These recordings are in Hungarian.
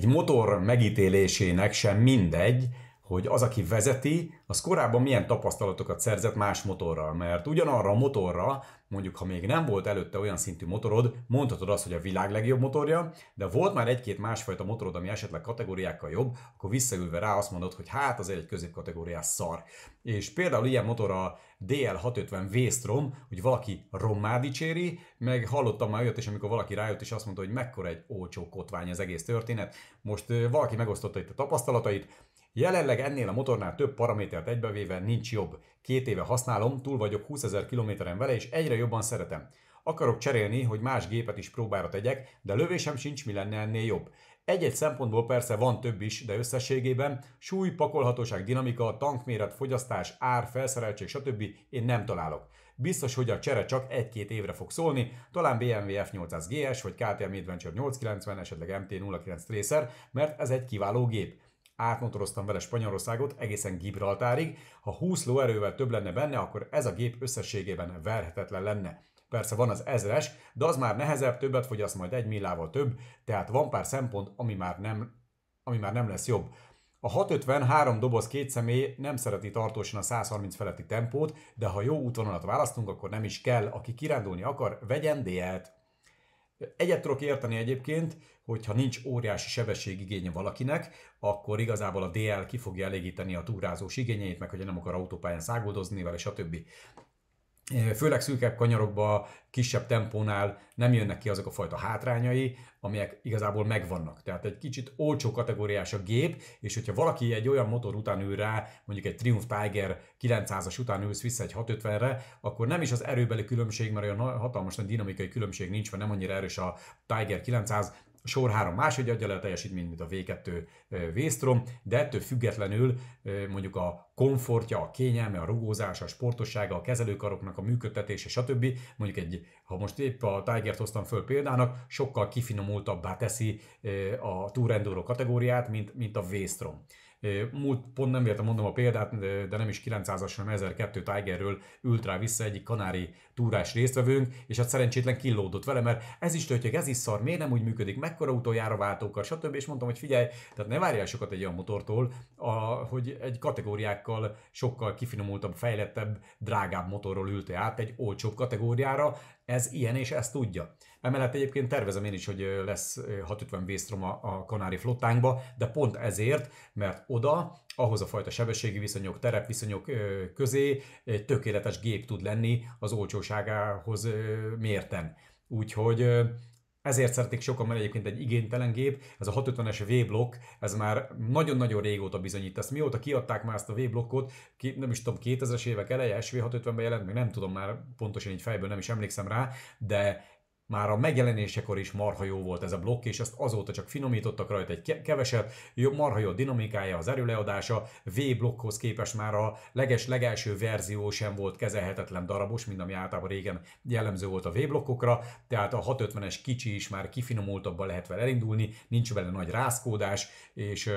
egy motor megítélésének sem mindegy, hogy az, aki vezeti, az korábban milyen tapasztalatokat szerzett más motorral, mert ugyanarra a motorra, mondjuk ha még nem volt előtte olyan szintű motorod, mondhatod azt, hogy a világ legjobb motorja, de volt már egy-két másfajta motorod, ami esetleg kategóriákkal jobb, akkor visszaülve rá azt mondod, hogy hát az egy középkategóriás szar. És például ilyen motor a DL650 V-Strom, hogy valaki rommá dicséri, meg hallottam már olyat és amikor valaki rájött és azt mondta, hogy mekkora egy olcsó kotvány az egész történet. Most valaki megosztotta itt a tapasztalatait, jelenleg ennél a motornál több paraméter Excel-t egybevéve nincs jobb. Két éve használom, túl vagyok 20 ezer kilométeren vele, és egyre jobban szeretem. Akarok cserélni, hogy más gépet is próbára tegyek, de lövésem sincs, mi lenne ennél jobb. Egy-egy szempontból persze van több is, de összességében súly, pakolhatóság, dinamika, tankméret, fogyasztás, ár, felszereltség, stb. én nem találok. Biztos, hogy a csere csak egy-két évre fog szólni, talán BMW F800 GS vagy KTM Adventure 890, esetleg MT09 Tracer, mert ez egy kiváló gép átmotoroztam vele Spanyolországot egészen Gibraltárig, ha 20 lóerővel több lenne benne, akkor ez a gép összességében verhetetlen lenne. Persze van az ezres, de az már nehezebb, többet fogyaszt majd egy millával több, tehát van pár szempont, ami már nem, ami már nem lesz jobb. A 653 doboz két személy nem szereti tartósan a 130 feletti tempót, de ha jó útvonalat választunk, akkor nem is kell. Aki kirándulni akar, vegyen DL-t. Egyet tudok érteni egyébként, hogyha nincs óriási sebességigénye valakinek, akkor igazából a DL ki fogja elégíteni a túrázós igényeit, meg hogy nem akar autópályán száguldozni vele, stb. Eh, főleg szűkebb kanyarokba, kisebb tempónál nem jönnek ki azok a fajta hátrányai, amelyek igazából megvannak. Tehát egy kicsit olcsó kategóriás a gép, és hogyha valaki egy olyan motor után ül rá, mondjuk egy Triumph Tiger 900-as után ülsz vissza egy 650-re, akkor nem is az erőbeli különbség, mert olyan hatalmas nagy dinamikai különbség nincs, mert nem annyira erős a Tiger 900, Sor 3 máshogy adja le a teljesítmény, mint a V2 Véstrom, de ettől függetlenül mondjuk a komfortja, a kényelme, a rugózása, a sportossága, a kezelőkaroknak a működtetése, stb. Mondjuk egy, ha most épp a tiger hoztam föl példának, sokkal kifinomultabbá teszi a Tour Enduro kategóriát, mint, mint a Véstrom. Múlt, pont nem értem mondom a példát, de nem is 900-as, hanem 1002 Tigerről ült rá vissza egyik kanári túrás résztvevőnk, és hát szerencsétlen kilódott vele, mert ez is töltjük, ez is szar, miért nem úgy működik, mekkora utoljára váltókkal, stb. És mondtam, hogy figyelj, tehát ne várjál sokat egy olyan motortól, a, hogy egy kategóriákkal sokkal kifinomultabb, fejlettebb, drágább motorról ült át egy olcsóbb kategóriára, ez ilyen és ezt tudja. Emellett egyébként tervezem én is, hogy lesz 650 vésztrom a, a kanári flottánkba, de pont ezért, mert oda, ahhoz a fajta sebességi viszonyok, terepviszonyok közé egy tökéletes gép tud lenni az olcsóságához mérten. Úgyhogy ezért szeretik sokan, mert egyébként egy igénytelen gép, ez a 650-es V-blokk, ez már nagyon-nagyon régóta bizonyít ezt. Mióta kiadták már ezt a V-blokkot, nem is tudom, 2000-es évek eleje, SV650-ben jelent, még nem tudom már pontosan így fejből, nem is emlékszem rá, de már a megjelenésekor is marha jó volt ez a blokk, és ezt azóta csak finomítottak rajta egy keveset, marha jó a dinamikája, az erőleadása, V blokkhoz képest már a leges legelső verzió sem volt kezelhetetlen darabos, mint ami általában régen jellemző volt a V blokkokra, tehát a 650-es kicsi is már kifinomultabban lehet vele elindulni, nincs vele nagy rázkódás, és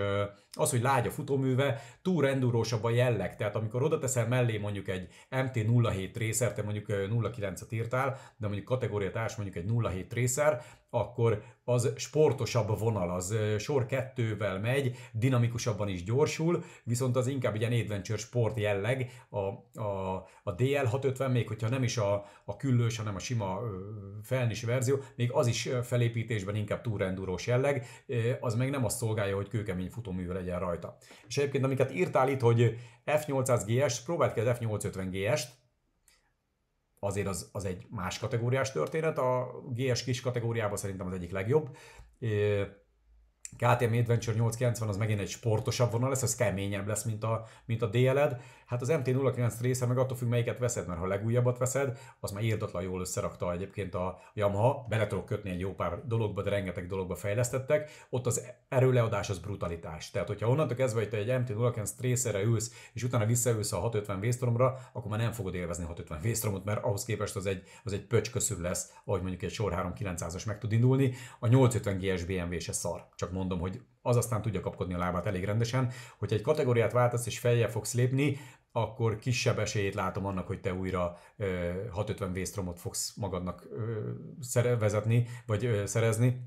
az, hogy lágy a futóműve, túl rendúrósabb a jelleg, tehát amikor oda teszel mellé mondjuk egy MT-07 részert, te mondjuk 09-et írtál, de mondjuk kategóriatárs mondjuk egy egy 07 Tracer, akkor az sportosabb vonal, az sor kettővel megy, dinamikusabban is gyorsul, viszont az inkább ilyen adventure sport jelleg a, a, a DL650, még hogyha nem is a, a küllős, hanem a sima felnis verzió, még az is felépítésben inkább túrendúrós jelleg, az meg nem azt szolgálja, hogy kőkemény futómű legyen rajta. És egyébként amiket írtál itt, hogy F800 GS, próbáld ki az F850 GS-t, azért az, az egy más kategóriás történet, a GS kis kategóriában szerintem az egyik legjobb. KTM Adventure 890 az megint egy sportosabb vonal lesz, az keményebb lesz, mint a, mint a DL-ed. Hát az MT-09 része meg attól függ, melyiket veszed, mert ha a legújabbat veszed, az már írdatlan jól összerakta egyébként a Yamaha. Bele tudok kötni egy jó pár dologba, de rengeteg dologba fejlesztettek. Ott az erőleadás az brutalitás. Tehát, hogyha onnantól kezdve, hogy te egy MT-09 részére ülsz, és utána visszaülsz a 650 vésztromra, akkor már nem fogod élvezni a 650 vésztromot, mert ahhoz képest az egy, az egy pöcsköszül lesz, ahogy mondjuk egy sor 3900-as meg tud indulni. A 850 GS BMW se szar, csak mondom mondom, hogy az aztán tudja kapkodni a lábát elég rendesen. Hogyha egy kategóriát váltasz és feljebb fogsz lépni, akkor kisebb esélyét látom annak, hogy te újra 650 vésztromot fogsz magadnak vezetni, vagy szerezni,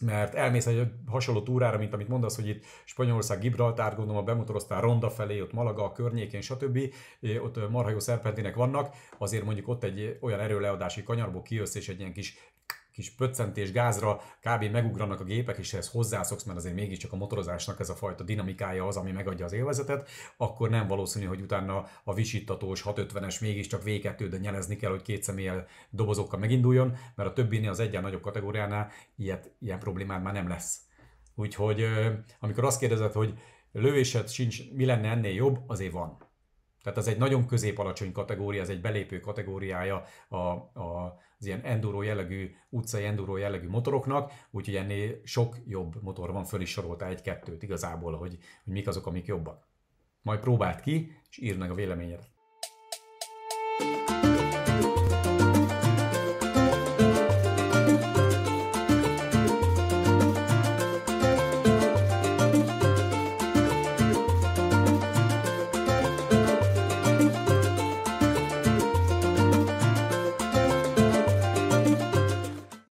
mert elmész egy hasonló túrára, mint amit mondasz, hogy itt Spanyolország, Gibraltár, gondolom, a bemotoroztál Ronda felé, ott Malaga a környékén, stb. Ott marha jó szerpentinek vannak, azért mondjuk ott egy olyan erőleadási kanyarból kijössz, és egy ilyen kis kis pöccentés gázra kb. megugranak a gépek, és ehhez hozzászoksz, mert azért mégiscsak a motorozásnak ez a fajta dinamikája az, ami megadja az élvezetet, akkor nem valószínű, hogy utána a visítatós 650-es mégiscsak V2, de nyelezni kell, hogy két személyel dobozokkal meginduljon, mert a többinél az egyen nagyobb kategóriánál ilyet, ilyen problémád már nem lesz. Úgyhogy amikor azt kérdezed, hogy lövésed sincs, mi lenne ennél jobb, azért van. Tehát az egy nagyon közép-alacsony kategória, ez egy belépő kategóriája a, a, az ilyen enduro jellegű, utcai enduro jellegű motoroknak, úgyhogy ennél sok jobb motor van, föl is sorolta egy-kettőt igazából, hogy, hogy mik azok, amik jobbak. Majd próbáld ki, és írd meg a véleményedet.